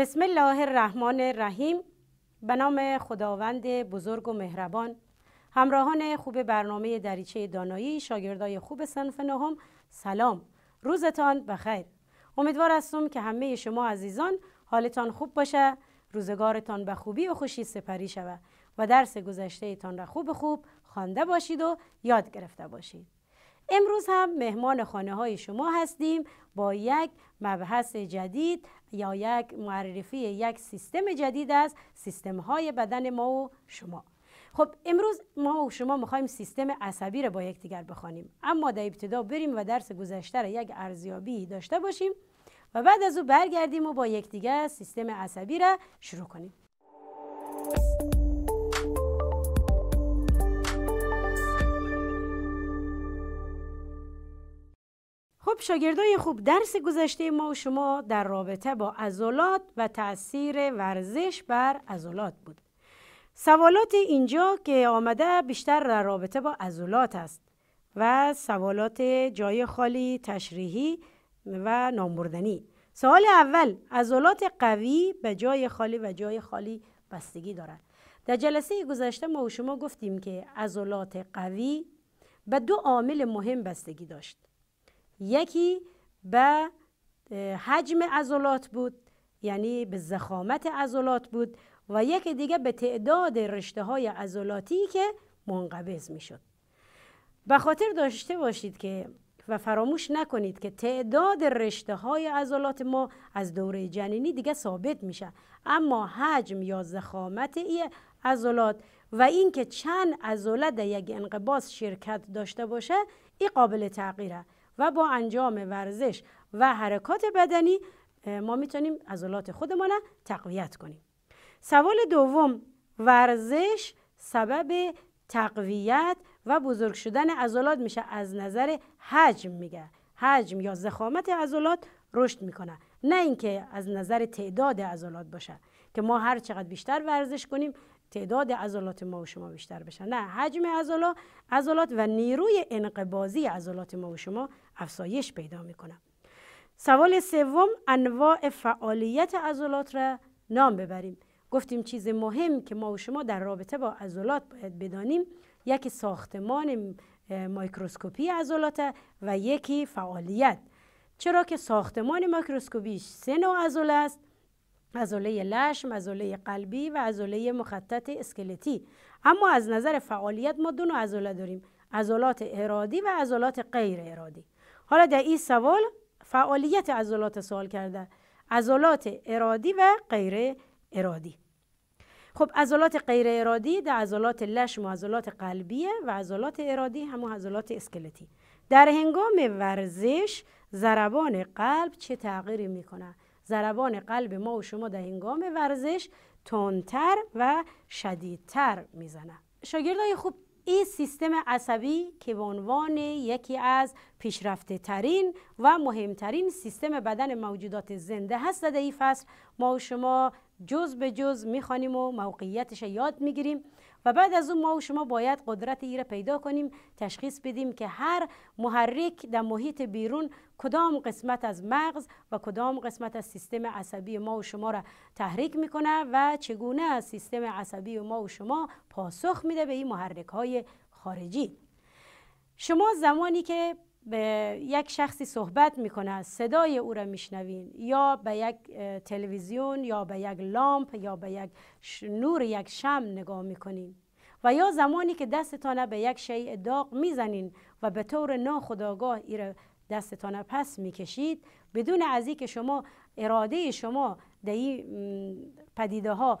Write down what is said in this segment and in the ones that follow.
بسم الله الرحمن الرحیم به نام خداوند بزرگ و مهربان همراهان خوب برنامه دریچه دانایی شاگردای خوب صنف نهم سلام روزتان بخیر امیدوار هستم که همه شما عزیزان حالتان خوب باشه روزگارتان به خوبی و خوشی سپری شوه و درس گذشته تان را خوب خوب خوانده باشید و یاد گرفته باشید امروز هم مهمان خانه های شما هستیم با یک مبحث جدید یا یک معرفی یک سیستم جدید از سیستم های بدن ما و شما خب امروز ما و شما میخوایم سیستم عصبی را با یکدیگر بخوانیم اما در ابتدا بریم و درس گذشته را یک ارزیابی داشته باشیم و بعد از او برگردیم و با یکدیگر سیستم عصبی را شروع کنیم خب شاگردای خوب درس گذشته ما و شما در رابطه با عضلات و تاثیر ورزش بر عضلات بود سوالات اینجا که آمده بیشتر در رابطه با عضلات است و سوالات جای خالی تشریحی و نامبردنی سوال اول عضلات قوی به جای خالی و جای خالی بستگی دارد در جلسه گذشته ما و شما گفتیم که عضلات قوی به دو عامل مهم بستگی داشت یکی به حجم عضلات بود یعنی به زخامت عضلات بود و یکی دیگه به تعداد رشته های عضلاتی که منقبض می شد خاطر داشته باشید که و فراموش نکنید که تعداد رشته های عضلات ما از دوره جنینی دیگه ثابت میشه اما حجم یا زخامت این عضلات و اینکه چند عضله در یک انقباض شرکت داشته باشه این قابل تغییره و با انجام ورزش و حرکات بدنی ما میتونیم عضلات خودمان تقویت کنیم سوال دوم ورزش سبب تقویت و بزرگ شدن عضلات میشه از نظر حجم میگه حجم یا زخامت عضلات رشد میکنه نه اینکه از نظر تعداد عضلات باشه که ما هر چقدر بیشتر ورزش کنیم تعداد عضلات ما و شما بیشتر بشه نه حجم عضلات عضلات و نیروی انقباضی عضلات ما و شما افزایش پیدا میکنه سوال سوم انواع فعالیت عضلات را نام ببریم گفتیم چیز مهم که ما و شما در رابطه با عضلات باید بدانیم یکی ساختمان مایکروسکوپی عضلات و یکی فعالیت چرا که ساختمان مایکروسکوپیش سه نوع عضله است عضله لشم، عضله قلبی و عضله مخطط اسکلتی اما از نظر فعالیت ما دو عضله داریم عضلات ارادی و عضلات غیر ارادی حالا در این سوال فعالیت عضلات سوال کرده عضلات ارادی و غیر ارادی خب عضلات غیر ارادی در عضلات لشم و عضلات قلبیه و عضلات ارادی همون عضلات اسکلتی در هنگام ورزش ضربان قلب چه تغییری میکنه ضربان قلب ما و شما در هنگام ورزش تندتر و شدیدتر میزنه های خوب این سیستم عصبی که به عنوان یکی از پیشرفته ترین و مهمترین سیستم بدن موجودات زنده هست در این فصل ما و شما جز به جز میخوانیم و موقعیتش یاد میگیریم و بعد از اون ما و شما باید قدرت ای پیدا کنیم تشخیص بدیم که هر محرک در محیط بیرون کدام قسمت از مغز و کدام قسمت از سیستم عصبی ما و شما را تحریک میکنه و چگونه سیستم عصبی ما و شما پاسخ میده به این محرک های خارجی شما زمانی که به یک شخصی صحبت میکنه صدای او را میشنوین یا به یک تلویزیون یا به یک لامپ یا به یک نور یک شم نگاه میکنین و یا زمانی که دستتان به یک شیء داغ میزنین و به طور ناخودآگاه را دستتان پس میکشید بدون از اینکه شما اراده شما در این پدیده ها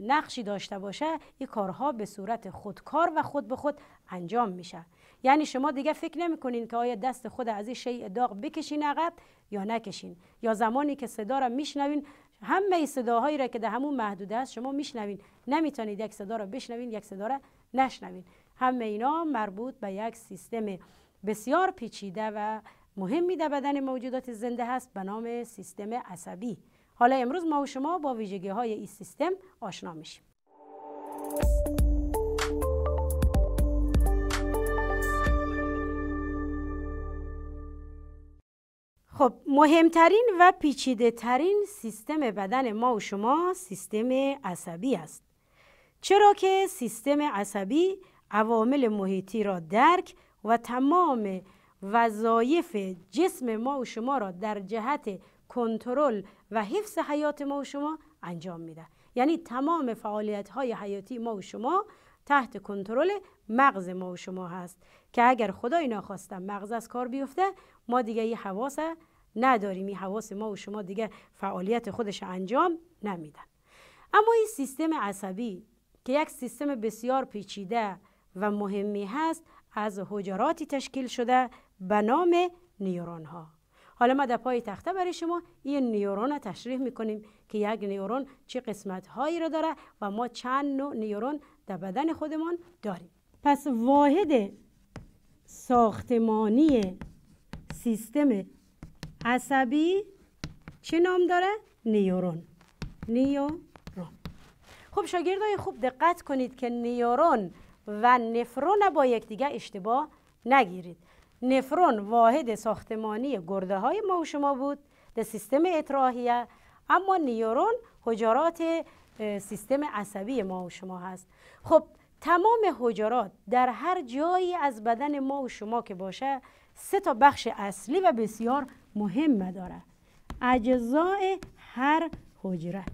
نقشی داشته باشه این کارها به صورت خودکار و خود به خود انجام میشه یعنی شما دیگه فکر نمیکنین که آیا دست خود از این شیء داغ بکشین عقب یا نکشین یا زمانی که صدا را میشنوین همه صداهایی را که در همون محدوده است شما میشنوین نمیتونید یک صدا را بشنوین یک صدا را نشنوین همه اینا مربوط به یک سیستم بسیار پیچیده و مهمی در بدن موجودات زنده هست به نام سیستم عصبی حالا امروز ما و شما با ویژگی های این سیستم آشنا میشیم خب مهمترین و پیچیده ترین سیستم بدن ما و شما سیستم عصبی است چرا که سیستم عصبی عوامل محیطی را درک و تمام وظایف جسم ما و شما را در جهت کنترل و حفظ حیات ما و شما انجام میده یعنی تمام فعالیت های حیاتی ما و شما تحت کنترل مغز ما و شما هست که اگر خدای ناخواسته مغز از کار بیفته ما دیگه یه حواس نداریم این حواس ما و شما دیگه فعالیت خودش انجام نمیدن اما این سیستم عصبی که یک سیستم بسیار پیچیده و مهمی هست از حجراتی تشکیل شده به نام نیورون ها حالا ما در پای تخته برای شما این نیورون تشریح میکنیم که یک نیورون چه قسمت هایی را داره و ما چند نوع نیورون در بدن خودمان داریم پس واحد ساختمانی سیستم عصبی چه نام داره؟ نیورون نیورون خب شاگردهای خوب دقت کنید که نیورون و نفرون با یکدیگه اشتباه نگیرید نفرون واحد ساختمانی گرده های ما و شما بود در سیستم اطراحیه اما نیورون حجرات سیستم عصبی ما و شما هست خب تمام حجرات در هر جایی از بدن ما و شما که باشه سه تا بخش اصلی و بسیار مهم داره اجزاء هر حجره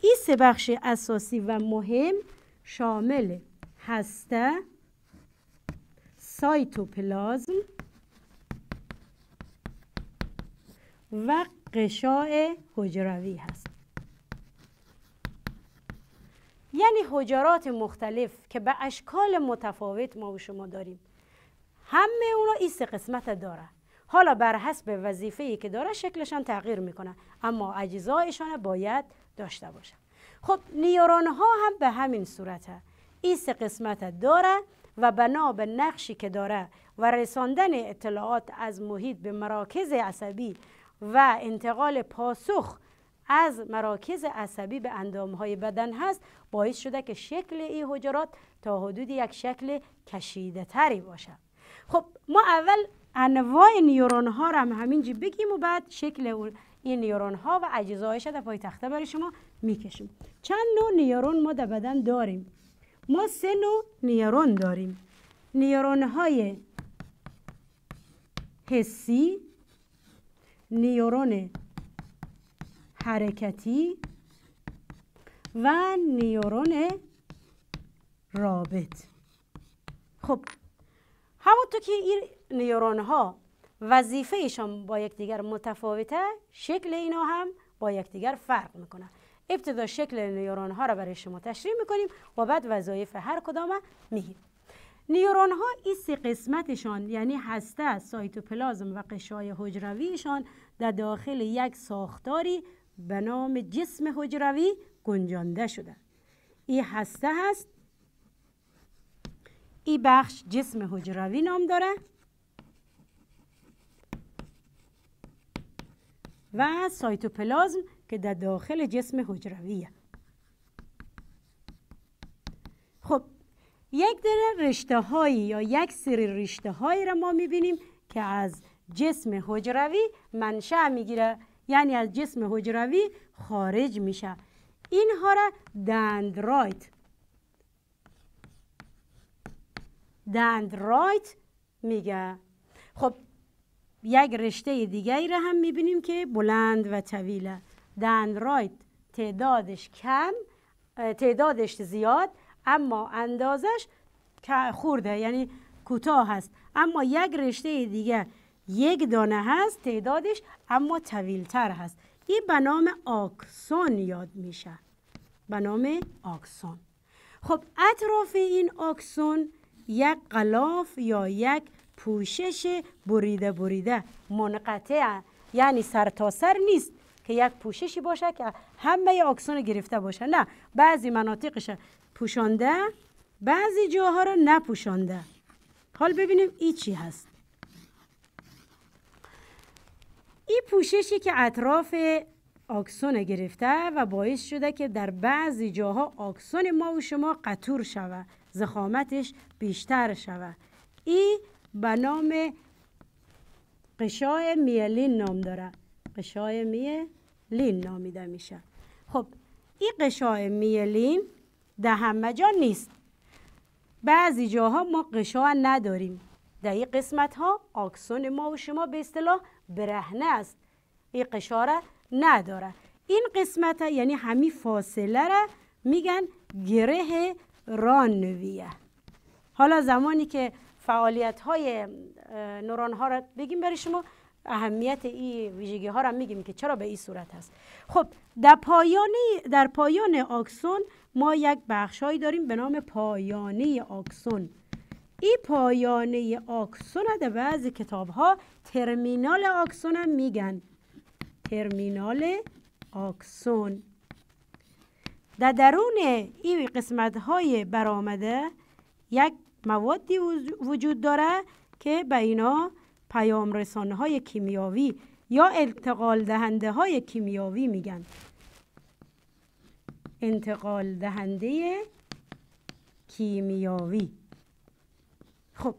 این سه بخش اساسی و مهم شامل هسته سایتوپلازم و قشاع حجروی هست یعنی حجرات مختلف که به اشکال متفاوت ما و شما داریم همه اونا این سه قسمت داره حالا بر حسب وظیفه‌ای که داره شکلشان تغییر میکنه اما اجزایشان باید داشته باشه خب نیورون ها هم به همین صورته این سه قسمت داره و بنا به نقشی که داره و رساندن اطلاعات از محیط به مراکز عصبی و انتقال پاسخ از مراکز عصبی به اندامهای بدن هست باعث شده که شکل این حجرات تا حدود یک شکل کشیده تری باشه خب ما اول انواع نیورون ها رو هم همینجی بگیم و بعد شکل این نیورون ها و اجزایش در پای تخته برای شما میکشیم چند نوع نیورون ما در بدن داریم ما سه نوع نیورون داریم نیورون های حسی نیورون حرکتی و نیورون رابط خب همونطور که این نیورون ها وظیفه ایشان با یکدیگر متفاوته شکل اینا هم با یکدیگر فرق میکنه ابتدا شکل نیورون ها را برای شما تشریح میکنیم و بعد وظایف هر کدام میگیم نیورون ها این سه قسمتشان یعنی هسته سایتوپلازم و قشای حجرویشان در داخل یک ساختاری به نام جسم حجروی گنجانده شده این هسته هست این بخش جسم حجروی نام داره و سایتوپلازم که در داخل جسم حجرویه خب یک در رشته هایی یا یک سری رشته هایی را ما میبینیم که از جسم حجروی منشأ میگیره یعنی از جسم حجروی خارج میشه اینها را دندرایت دندرایت میگه خب یک رشته دیگری را هم میبینیم که بلند و طویله دندرایت تعدادش کم تعدادش زیاد اما اندازش خورده یعنی کوتاه هست اما یک رشته دیگه یک دانه هست تعدادش اما طویلتر هست این به نام آکسون یاد میشه به نام آکسون خب اطراف این آکسون یک قلاف یا یک پوشش بریده بریده منقطع یعنی سر تا سر نیست که یک پوششی باشه که همه اکسون گرفته باشه نه بعضی مناطقش پوشانده بعضی جاها رو نپوشانده حال ببینیم ای چی هست این پوششی که اطراف آکسون گرفته و باعث شده که در بعضی جاها آکسون ما و شما قطور شود زخامتش بیشتر شود این به نام قشای میلین نام داره قشای میلین نامیده میشه خب این قشای میلین در همه جا نیست بعضی جاها ما قشا نداریم در این قسمت ها آکسون ما و شما به اصطلاح برهنه است این قشا نداره این قسمت ها یعنی همی فاصله را میگن گره رانویه حالا زمانی که فعالیت های نوران ها را بگیم برای شما اهمیت این ویژگی ها را میگیم که چرا به این صورت هست خب در پایان در پایان آکسون ما یک بخشهایی داریم به نام پایانه آکسون این پایانه آکسون در بعض کتاب ها ترمینال آکسون هم میگن ترمینال آکسون در درون این قسمت های برآمده یک موادی وجود داره که به اینا پیام رسانه های کیمیاوی یا انتقال دهنده های کیمیاوی میگن انتقال دهنده کیمیاوی خب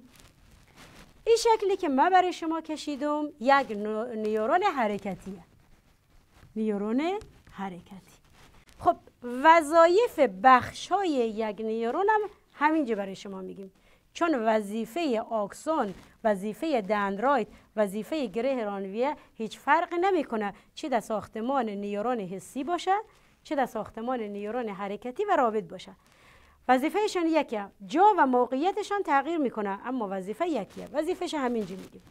این شکلی که من برای شما کشیدم یک نیورون حرکتیه نیورون حرکتی خب وظایف بخش های یک نیورون هم همینجا برای شما میگیم چون وظیفه آکسون وظیفه دندرایت وظیفه گره رانویه هیچ فرق نمیکنه چه در ساختمان نیورون حسی باشه چه در ساختمان نیورون حرکتی و رابط باشه وظیفهشان یکیه جا و موقعیتشان تغییر میکنه اما وظیفه یکیه وظیفهش همینجا میگیم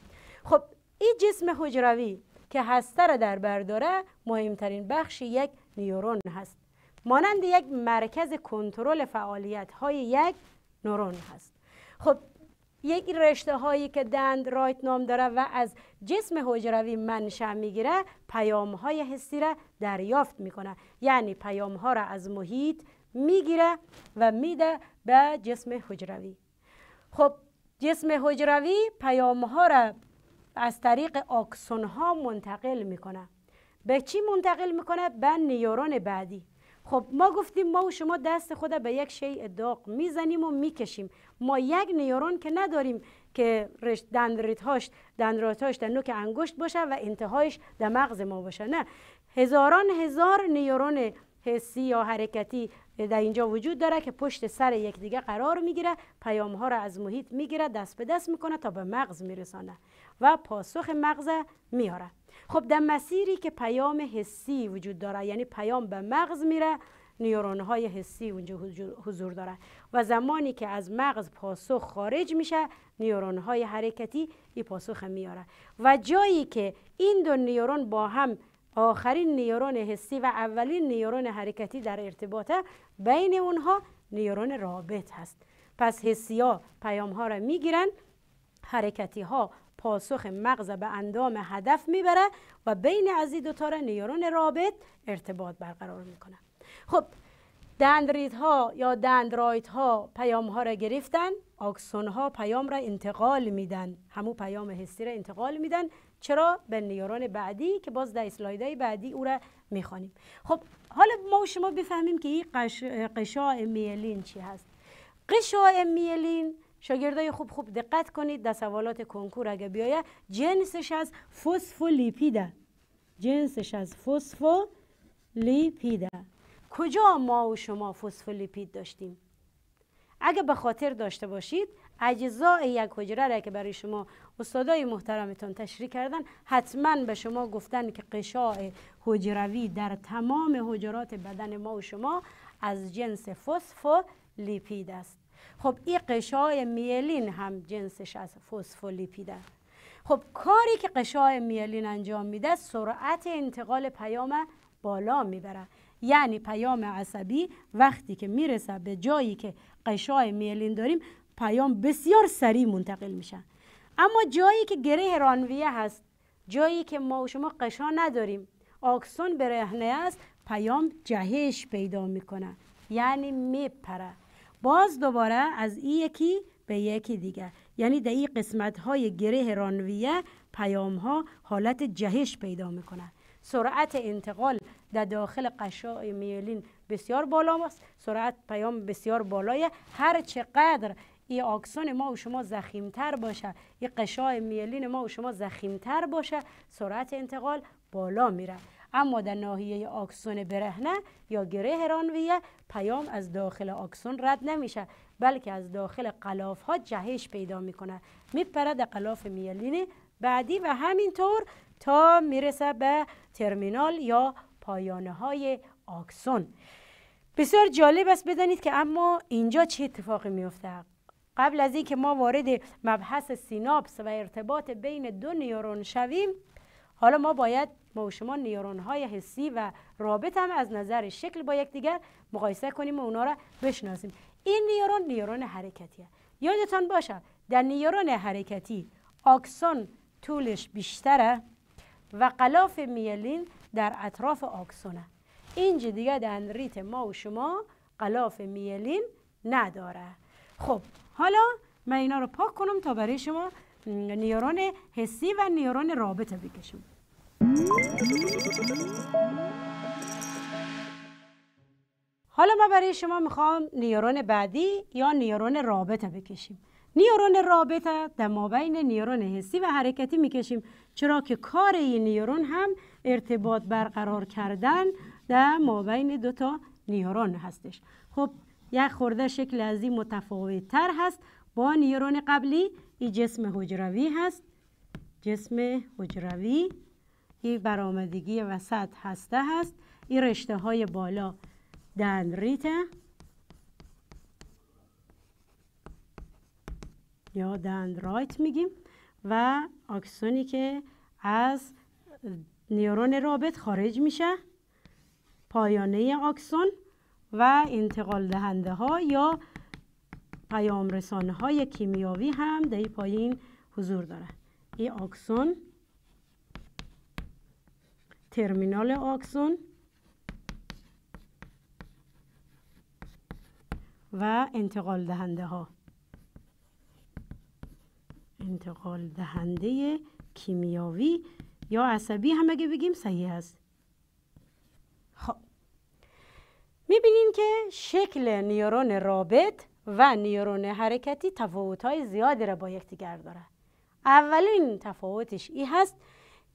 خب این جسم حجروی که هسته را در برداره مهمترین بخش یک نیورون هست مانند یک مرکز کنترل فعالیت های یک نورون هست خب یک رشته هایی که دند رایت نام داره و از جسم حجروی منشأ میگیره پیام های حسی را دریافت میکنه یعنی پیام ها را از محیط میگیره و میده به جسم حجروی خب جسم حجروی پیام ها را از طریق آکسون ها منتقل میکنه به چی منتقل میکنه به نیورون بعدی خب ما گفتیم ما و شما دست خود به یک شیء داغ میزنیم و میکشیم ما یک نیورون که نداریم که دندرات هاش در نوک انگشت باشه و انتهایش در مغز ما باشه نه هزاران هزار نیورون حسی یا حرکتی در اینجا وجود داره که پشت سر یکدیگه قرار میگیره پیام ها را از محیط میگیره دست به دست میکنه تا به مغز میرسانه و پاسخ مغز میاره خب در مسیری که پیام حسی وجود داره یعنی پیام به مغز میره نیورون های حسی اونجا حضور داره و زمانی که از مغز پاسخ خارج میشه نیورون های حرکتی این پاسخ میاره و جایی که این دو نیورون با هم آخرین نیورون حسی و اولین نیورون حرکتی در ارتباطه بین اونها نیورون رابط هست پس حسی ها پیام ها را میگیرن حرکتی ها پاسخ مغز به اندام هدف میبره و بین از این دوتار نیورون رابط ارتباط برقرار میکنه خب دندریت ها یا دندرایت ها پیام ها را گرفتن آکسون ها پیام را انتقال میدن همو پیام حسی را انتقال میدن چرا به نیورون بعدی که باز در اسلایدای بعدی او را میخوانیم خب حالا ما شما بفهمیم که این قش... قشاع میلین چی هست قشای میلین شاگردای خوب خوب دقت کنید در سوالات کنکور اگه بیایه جنسش از فسفولیپیده جنسش از فسفولیپیده کجا ما و شما لیپید داشتیم اگه به خاطر داشته باشید اجزاء یک حجره را که برای شما استادای محترمتان تشریح کردن حتما به شما گفتن که قشاع حجروی در تمام حجرات بدن ما و شما از جنس فسفولیپید است خب این قشای میلین هم جنسش از فوسفولیپیده. خب کاری که قشای میلین انجام میده سرعت انتقال پیام بالا میبره یعنی پیام عصبی وقتی که میرسه به جایی که قشای میلین داریم پیام بسیار سریع منتقل میشه. اما جایی که گره رانویه هست جایی که ما و شما قشا نداریم آکسون برهنه است پیام جهش پیدا میکنه یعنی میپره باز دوباره از این یکی به یکی دیگه یعنی در این قسمت های گره رانویه پیام ها حالت جهش پیدا میکنه سرعت انتقال در داخل قشای میلین بسیار بالا است سرعت پیام بسیار بالایه هر چقدر این آکسون ما و شما زخیمتر باشه این قشای میلین ما و شما زخیمتر باشه سرعت انتقال بالا میره اما در ناحیه آکسون برهنه یا گره هرانویه پیام از داخل آکسون رد نمیشه بلکه از داخل قلاف ها جهش پیدا میکنه میپره در قلاف میلین بعدی و همینطور تا میرسه به ترمینال یا پایانه های آکسون بسیار جالب است بدانید که اما اینجا چه اتفاقی میفته قبل از اینکه ما وارد مبحث سیناپس و ارتباط بین دو نیورون شویم حالا ما باید ما و شما های حسی و رابط هم از نظر شکل با یکدیگر مقایسه کنیم و اونا را بشناسیم این نیورون نیورون حرکتیه یادتان باشه در نیورون حرکتی آکسون طولش بیشتره و قلاف میلین در اطراف آکسونه اینجا دیگه در ریت ما و شما قلاف میلین نداره خب حالا من اینا رو پاک کنم تا برای شما نیورون حسی و نیورون رابطه بکشم حالا ما برای شما میخوام نیورون بعدی یا نیورون رابطه بکشیم نیورون رابطه در مابین نیورون حسی و حرکتی میکشیم چرا که کار این نیورون هم ارتباط برقرار کردن در مابین دوتا نیورون هستش خب یک خورده شکل از این متفاوت تر هست با نیورون قبلی این جسم حجروی هست جسم حجروی یک برآمدگی وسط هسته هست این رشته های بالا دندریت یا دندرایت میگیم و آکسونی که از نیورون رابط خارج میشه پایانه آکسون و انتقال دهنده ها یا پیام رسانه های کیمیاوی هم در پایین حضور داره. این آکسون ترمینال آکسون و انتقال دهنده ها انتقال دهنده کیمیاوی یا عصبی هم اگه بگیم صحیح است خب میبینیم که شکل نیورون رابط و نیورون حرکتی های زیادی را با یکدیگر دارد اولین تفاوتش ای هست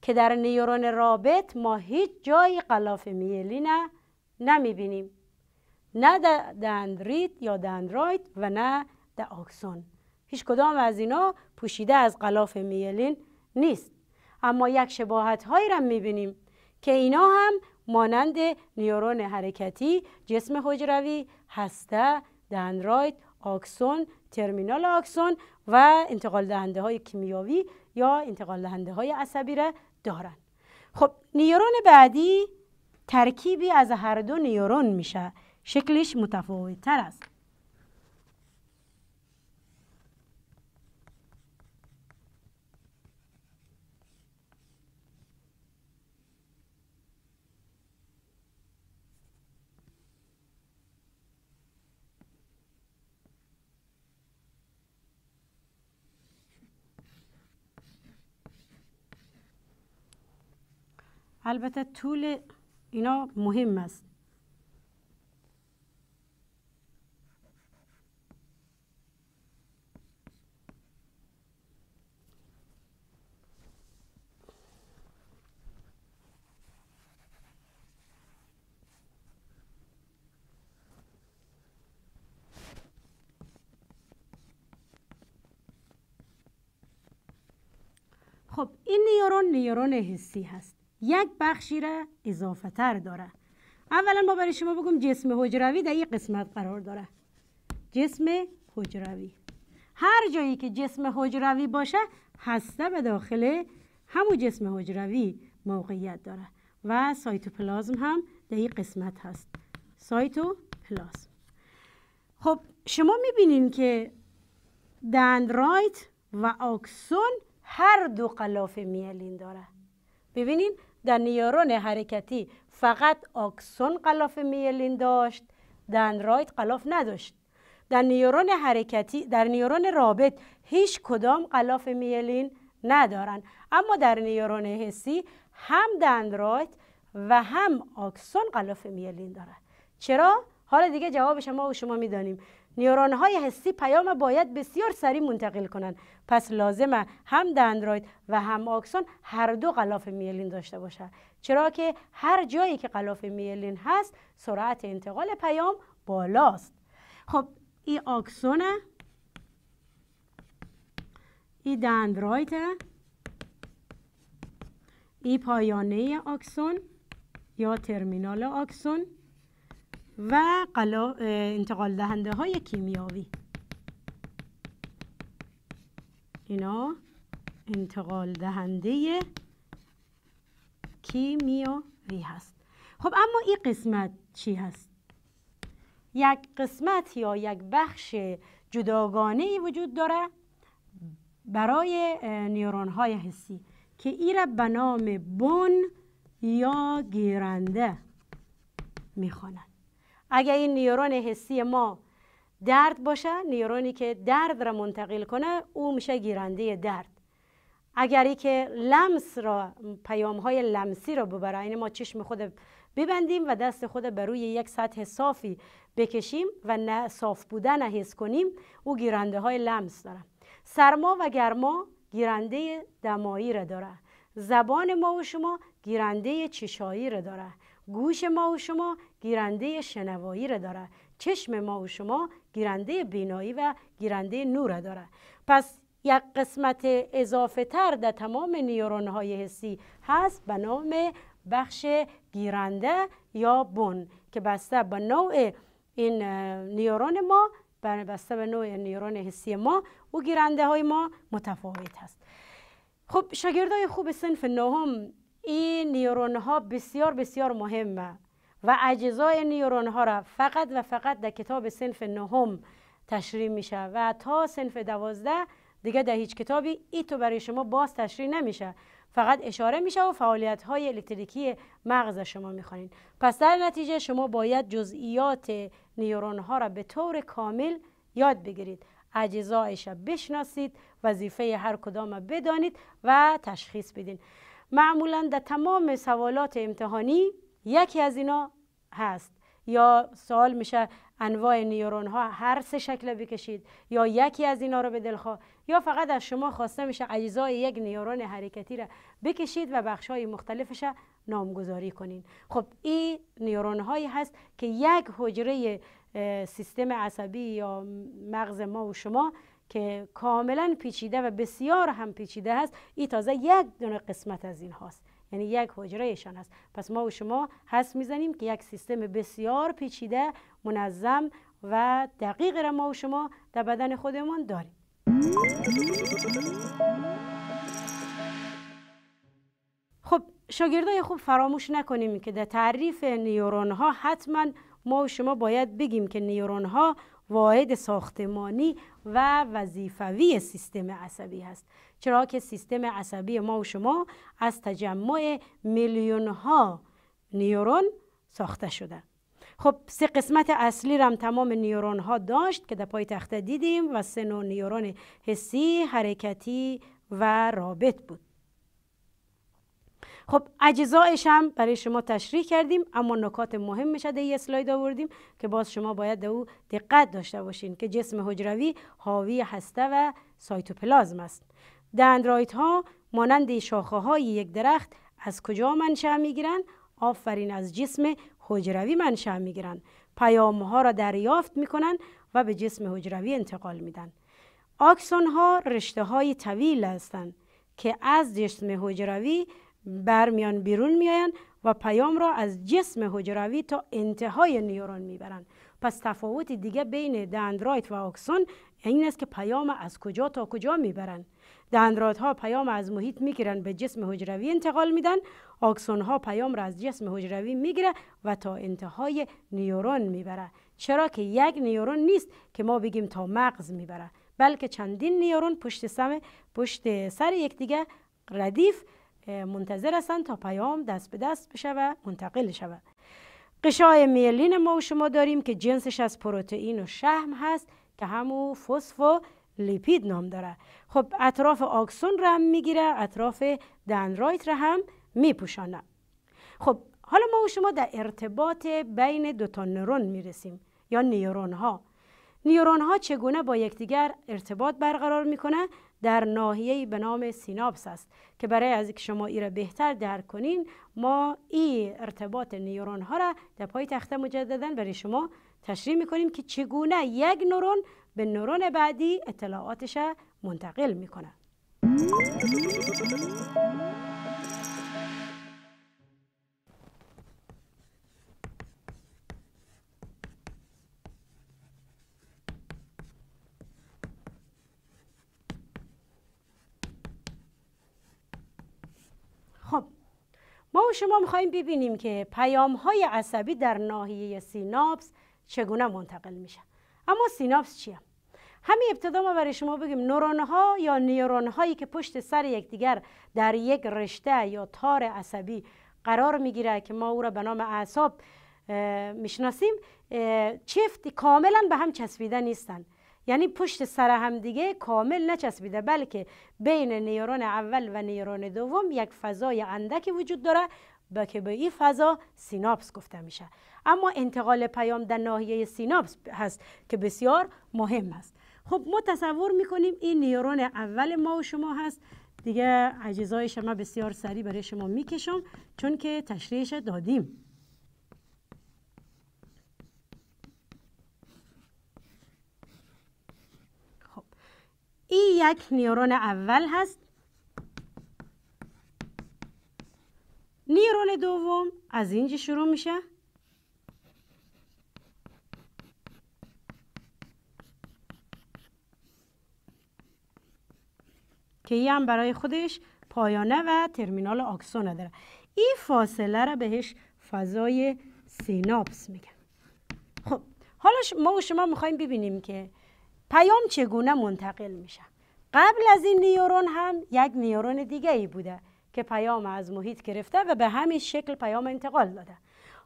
که در نیورون رابط ما هیچ جایی قلاف میلین نمی نمیبینیم نه در دندریت یا دندرایت و نه در آکسون هیچ کدام از اینا پوشیده از قلاف میلین نیست اما یک شباهت هایی را بینیم که اینا هم مانند نیورون حرکتی جسم حجروی هسته دندرایت آکسون ترمینال آکسون و انتقال دهنده های کیمیاوی یا انتقال دهنده های عصبی را دارن خب نیورون بعدی ترکیبی از هر دو نیورون میشه شکلش متفاوت تر است البته طول اینا مهم است خب این نیورون نیورون حسی هست یک بخشی را اضافه تر داره اولا ما برای شما بگم جسم حجروی در این قسمت قرار داره جسم حجروی هر جایی که جسم حجروی باشه هسته به داخل همون جسم حجروی موقعیت داره و پلازم هم در این قسمت هست پلازم. خب شما میبینین که دندرایت و آکسون هر دو قلاف میلین داره ببینین در نیارون حرکتی فقط آکسون قلاف میلین داشت دندرایت قلاف نداشت در نیورون حرکتی در نیورون رابط هیچ کدام قلاف میلین ندارن اما در نیورون حسی هم دندرایت و هم آکسون قلاف میلین دارد. چرا حالا دیگه جواب شما و شما میدانیم های حسی پیام باید بسیار سریع منتقل کنند پس لازمه هم دندرایت و هم آکسون هر دو غلاف میلین داشته باشد چرا که هر جایی که غلاف میلین هست سرعت انتقال پیام بالاست خب این آکسون ای دندرایت ای پایانه آکسون یا ترمینال آکسون و انتقال دهنده های کیمیاوی اینا انتقال دهنده کیمیاوی هست خب اما این قسمت چی هست یک قسمت یا یک بخش جداگانه ای وجود داره برای نیورون های حسی که ای را به نام بون یا گیرنده میخواند اگر این نیورون حسی ما درد باشه نیورونی که درد را منتقل کنه او میشه گیرنده درد ای که لمس را پیام های لمسی را ببره این یعنی ما چشم خود ببندیم و دست خود بر روی یک سطح صافی بکشیم و صاف بودن حس کنیم او گیرنده های لمس داره سرما و گرما گیرنده دمایی را داره زبان ما و شما گیرنده چشایی را داره گوش ما و شما گیرنده شنوایی را داره چشم ما و شما گیرنده بینایی و گیرنده نور را داره پس یک قسمت اضافه تر در تمام نیورون های حسی هست به نام بخش گیرنده یا بن که بسته به نوع این نیورون ما بسته به نوع نیورون حسی ما و گیرنده های ما متفاوت هست خب شاگردای خوب سنف نهم این نیورون ها بسیار بسیار مهمه و اجزای نیورون ها را فقط و فقط در کتاب سنف نهم تشریح میشه و تا سنف دوازده دیگه در هیچ کتابی ای تو برای شما باز تشریح نمیشه فقط اشاره میشه و فعالیت های الکتریکی مغز شما میخوانید پس در نتیجه شما باید جزئیات نیورون ها را به طور کامل یاد بگیرید اجزایش بشناسید وظیفه هر کدام بدانید و تشخیص بدین معمولا در تمام سوالات امتحانی یکی از اینا هست یا سوال میشه انواع نیورون ها هر سه شکل بکشید یا یکی از اینا رو به دلخواه یا فقط از شما خواسته میشه اجزای یک نیورون حرکتی را بکشید و بخش های مختلفش را نامگذاری کنین خب این نیورون هایی هست که یک حجره سیستم عصبی یا مغز ما و شما که کاملا پیچیده و بسیار هم پیچیده است. این تازه یک دونه قسمت از این هاست یعنی یک حجرهشان هست پس ما و شما حس میزنیم که یک سیستم بسیار پیچیده منظم و دقیق را ما و شما در بدن خودمان داریم خب شاگردای خوب فراموش نکنیم که در تعریف نیورون ها حتما ما و شما باید بگیم که نیورون ها واحد ساختمانی و وظیفوی سیستم عصبی هست چرا که سیستم عصبی ما و شما از تجمع میلیون ها نیورون ساخته شده خب سه قسمت اصلی رم تمام نیورون ها داشت که در پای تخته دیدیم و سه نوع نیورون حسی، حرکتی و رابط بود خب اجزایش هم برای شما تشریح کردیم اما نکات مهم در این اسلاید آوردیم که باز شما باید به او دقت داشته باشین که جسم حجروی حاوی هسته و سایتوپلازم است دندرایت ها مانند شاخه های یک درخت از کجا منشأ میگیرند آفرین از جسم حجروی منشأ میگیرند پیام ها را دریافت میکنند و به جسم حجروی انتقال میدن آکسون ها رشته های طویل هستند که از جسم حجروی برمیان بیرون میآیند و پیام را از جسم حجروی تا انتهای نیورون میبرند پس تفاوت دیگه بین دندرایت و آکسون این است که پیام از کجا تا کجا میبرند دندرات ها پیام از محیط میگیرن به جسم حجروی انتقال میدن آکسون ها پیام را از جسم حجروی میگیره و تا انتهای نیورون میبره چرا که یک نیورون نیست که ما بگیم تا مغز میبره بلکه چندین نیورون پشت پشت سر یکدیگه ردیف منتظر هستند تا پیام دست به دست بشه و منتقل شود قشای میلین ما و شما داریم که جنسش از پروتئین و شهم هست که همو فسفو لیپید نام داره خب اطراف آکسون را هم میگیره اطراف دندرایت را هم میپوشانه خب حالا ما و شما در ارتباط بین دو تا نورون میرسیم یا نیورون ها نیورون ها چگونه با یکدیگر ارتباط برقرار میکنه در ناحیه به نام سیناپس است که برای از اینکه شما ای را بهتر درک کنین ما این ارتباط نیورون ها را در پای تخته مجددا برای شما تشریح میکنیم که چگونه یک نورون به نورون بعدی اطلاعاتش منتقل میکنه ما و شما میخواییم ببینیم که پیام های عصبی در ناحیه سیناپس چگونه منتقل میشه. اما سیناپس چیه؟ همین ابتدا ما برای شما بگیم نورون ها یا نیورون هایی که پشت سر یکدیگر در یک رشته یا تار عصبی قرار میگیره که ما او را به نام اعصاب میشناسیم چفت کاملا به هم چسبیده نیستن یعنی پشت سر هم دیگه کامل نچسبیده بلکه بین نیرون اول و نیرون دوم یک فضای اندکی وجود داره با که به این فضا سیناپس گفته میشه اما انتقال پیام در ناحیه سیناپس هست که بسیار مهم است خب ما تصور میکنیم این نیرون اول ما و شما هست دیگه عجزای شما بسیار سریع برای شما میکشم چون که تشریحش دادیم ای یک نیورون اول هست نیورون دوم از اینجا شروع میشه که این هم برای خودش پایانه و ترمینال آکسون داره این فاصله را بهش فضای سیناپس میگن خب حالا ما و شما میخوایم ببینیم که پیام چگونه منتقل میشه قبل از این نیورون هم یک نیورون دیگه بوده که پیام از محیط گرفته و به همین شکل پیام انتقال داده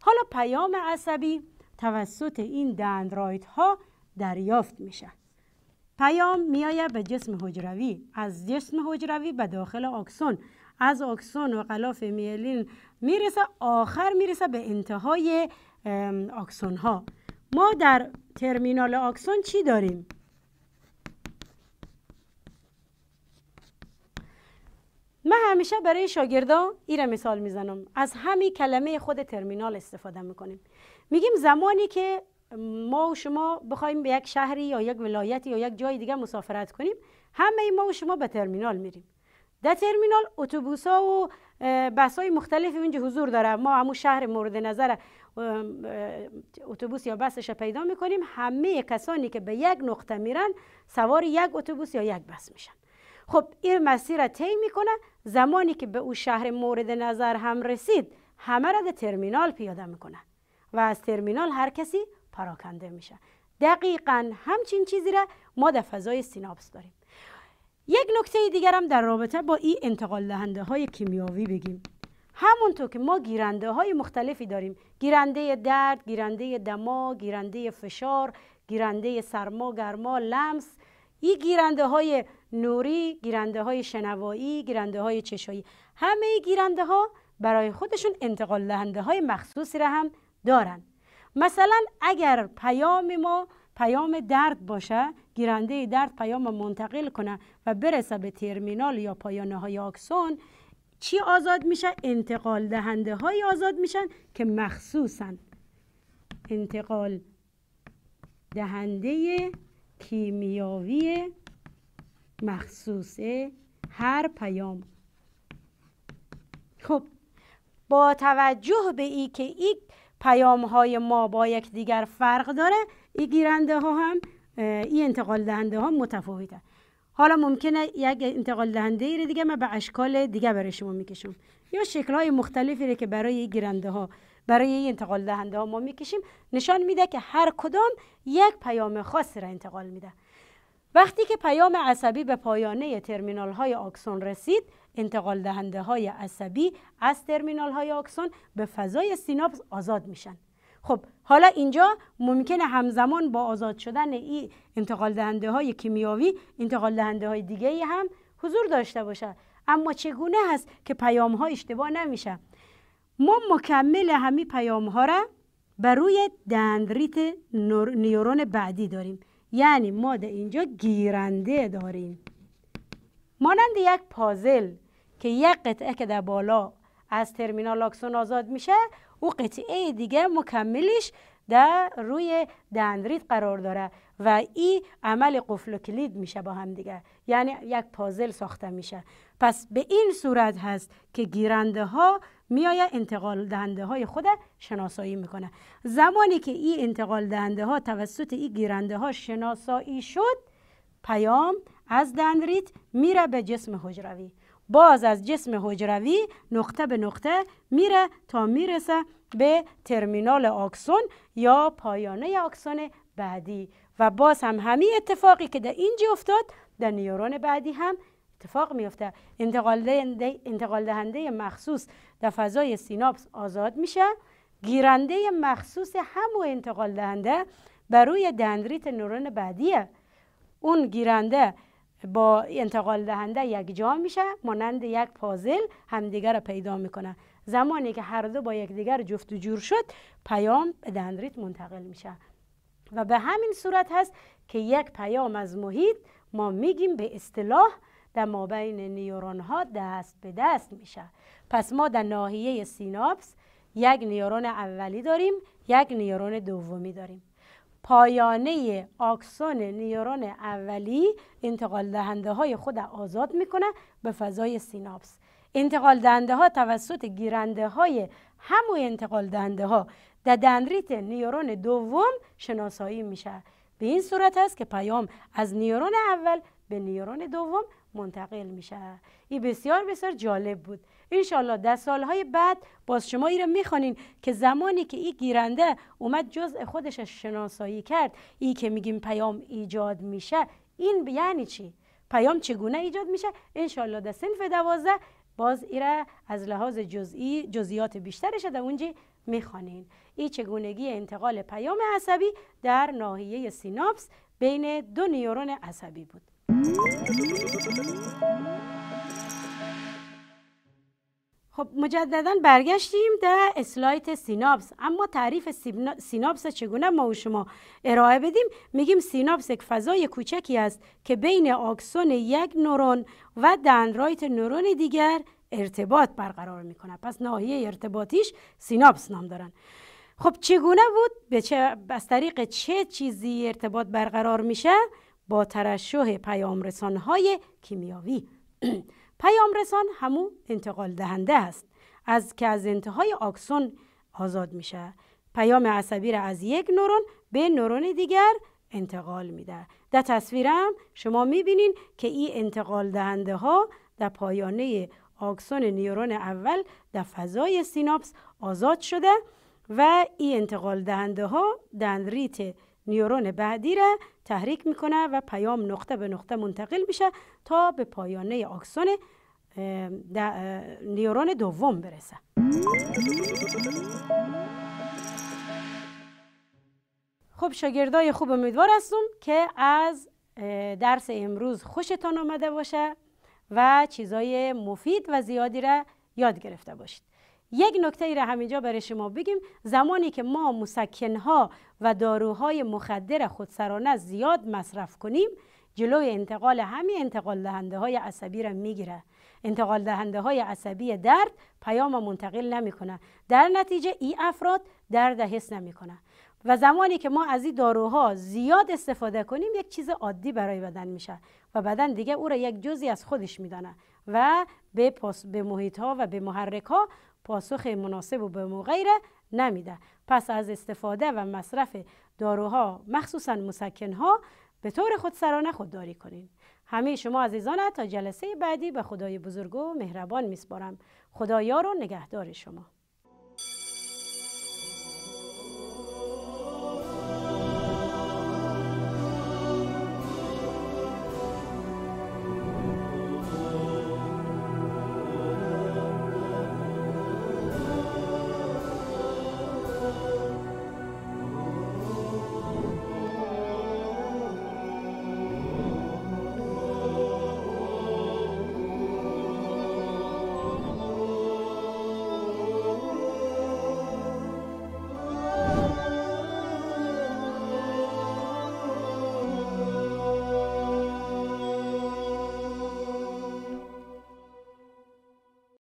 حالا پیام عصبی توسط این دندرایت ها دریافت میشه پیام میایه به جسم حجروی از جسم حجروی به داخل آکسون از آکسون و غلاف میلین میرسه آخر میرسه به انتهای آکسون ها ما در ترمینال آکسون چی داریم من همیشه برای شاگردان ایره مثال میزنم از همین کلمه خود ترمینال استفاده میکنیم میگیم زمانی که ما و شما بخوایم به یک شهری یا یک ولایتی یا یک جای دیگه مسافرت کنیم همه ما و شما به ترمینال میریم در ترمینال اتوبوس ها و بس های مختلف اونجا حضور داره ما همو شهر مورد نظر اتوبوس یا بسش پیدا میکنیم همه کسانی که به یک نقطه میرن سوار یک اتوبوس یا یک بس میشن خب این مسیر طی میکنه زمانی که به او شهر مورد نظر هم رسید همه را در ترمینال پیاده میکنه. و از ترمینال هر کسی پراکنده میشه دقیقا همچین چیزی را ما در فضای سیناپس داریم یک نکته دیگر هم در رابطه با این انتقال دهنده های کیمیاوی بگیم همونطور که ما گیرنده های مختلفی داریم گیرنده درد، گیرنده دما، گیرنده فشار، گیرنده سرما، گرما، لمس این گیرنده های نوری گیرنده های شنوایی گیرنده های چشایی همه گیرنده ها برای خودشون انتقال دهنده های مخصوصی را هم دارن مثلا اگر پیام ما پیام درد باشه گیرنده درد پیام منتقل کنه و برسه به ترمینال یا پایانه های آکسون چی آزاد میشه؟ انتقال دهنده های آزاد میشن که مخصوصا انتقال دهنده کیمیاوی مخصوص هر پیام خب با توجه به ای که این پیام های ما با دیگر فرق داره این گیرنده ها هم این انتقال دهنده ها حالا ممکنه یک انتقال دهنده ای دیگه من به اشکال دیگه برای شما میکشم یا شکل های مختلفی رو که برای گیرنده ها برای این انتقال دهنده ها ما میکشیم نشان میده که هر کدام یک پیام خاصی را انتقال میده وقتی که پیام عصبی به پایانه ترمینال های آکسون رسید انتقال دهنده های عصبی از ترمینال های آکسون به فضای سیناپس آزاد میشن خب حالا اینجا ممکنه همزمان با آزاد شدن این انتقال دهنده های کیمیاوی انتقال دهنده های دیگه هم حضور داشته باشد. اما چگونه هست که پیام ها اشتباه نمیشه ما مکمل همین پیام ها را بر روی دندریت نیورون بعدی داریم یعنی ما در اینجا گیرنده داریم مانند یک پازل که یک قطعه که در بالا از ترمینال آکسون آزاد میشه او قطعه دیگه مکملش در روی دندریت قرار داره و این عمل قفل و کلید میشه با هم دیگه یعنی یک پازل ساخته میشه پس به این صورت هست که گیرنده ها میآید انتقال دهنده های خود شناسایی میکنه زمانی که این انتقال دهنده ها توسط این گیرنده ها شناسایی شد پیام از دندریت میره به جسم حجروی باز از جسم حجروی نقطه به نقطه میره تا میرسه به ترمینال آکسون یا پایانه آکسون بعدی و باز هم همین اتفاقی که در اینجا افتاد در نیورون بعدی هم اتفاق میفته انتقال دهنده, انتقال دهنده مخصوص در فضای سیناپس آزاد میشه گیرنده مخصوص همو انتقال دهنده بر روی دندریت نورون بعدیه اون گیرنده با انتقال دهنده یک جا میشه مانند یک پازل همدیگر را پیدا میکنه زمانی که هر دو با یکدیگر جفت و جور شد پیام به دندریت منتقل میشه و به همین صورت هست که یک پیام از محیط ما میگیم به اصطلاح در بین نیورون ها دست به دست میشه پس ما در ناحیه سیناپس یک نیورون اولی داریم یک نیورون دومی داریم پایانه آکسون نیورون اولی انتقال دهنده های خود آزاد میکنه به فضای سیناپس انتقال دهنده ها توسط گیرنده های همو انتقال دهنده ها در دندریت نیورون دوم شناسایی میشه به این صورت است که پیام از نیورون اول به نیورون دوم منتقل میشه این بسیار بسیار جالب بود انشالله در سالهای بعد باز شما ای را میخوانین که زمانی که این گیرنده اومد جزء خودش شناسایی کرد ای که میگیم پیام ایجاد میشه این یعنی چی پیام چگونه ایجاد میشه انشالله در سنف دوازه باز را از لحاظ جزئی جزئیات بیشترش در اونجا میخوانین این چگونگی انتقال پیام عصبی در ناحیه سیناپس بین دو نیورون عصبی بود خب مجددا برگشتیم در اسلایت سیناپس اما تعریف سیناپس چگونه ما و شما ارائه بدیم میگیم سیناپس یک فضای کوچکی است که بین آکسون یک نورون و دندرایت نورون دیگر ارتباط برقرار میکنه پس ناحیه ارتباطیش سیناپس نام دارن خب چگونه بود به چه از طریق چه چیزی ارتباط برقرار میشه با ترشح های کیمیاوی پیامرسان همون انتقال دهنده است از که از انتهای آکسون آزاد میشه پیام عصبی را از یک نورون به نورون دیگر انتقال میده در تصویرم شما میبینین که این انتقال دهنده ها در پایانه آکسون نیورون اول در فضای سیناپس آزاد شده و این انتقال دهنده ها دندریت نیورون بعدی را تحریک میکنه و پیام نقطه به نقطه منتقل میشه تا به پایانه آکسون نیورون دوم برسه خب شاگردای خوب امیدوار هستم که از درس امروز خوشتان آمده باشه و چیزای مفید و زیادی را یاد گرفته باشید یک نکته ای را همینجا برای شما بگیم زمانی که ما مسکنها و داروهای مخدر خودسرانه زیاد مصرف کنیم جلوی انتقال همین انتقال دهنده های عصبی را میگیره انتقال دهنده های عصبی درد پیام منتقل نمیکنه در نتیجه ای افراد درد حس نمیکنه و زمانی که ما از این داروها زیاد استفاده کنیم یک چیز عادی برای بدن میشه و بدن دیگه او را یک جزی از خودش میدانه و به, به محیط ها و به محرک ها پاسخ مناسب و به موقعی را نمیده پس از استفاده و مصرف داروها مخصوصا مسکنها به طور خودسرانه خودداری کنید همه شما عزیزان تا جلسه بعدی به خدای بزرگ و مهربان میسپارم خدایا رو نگهدار شما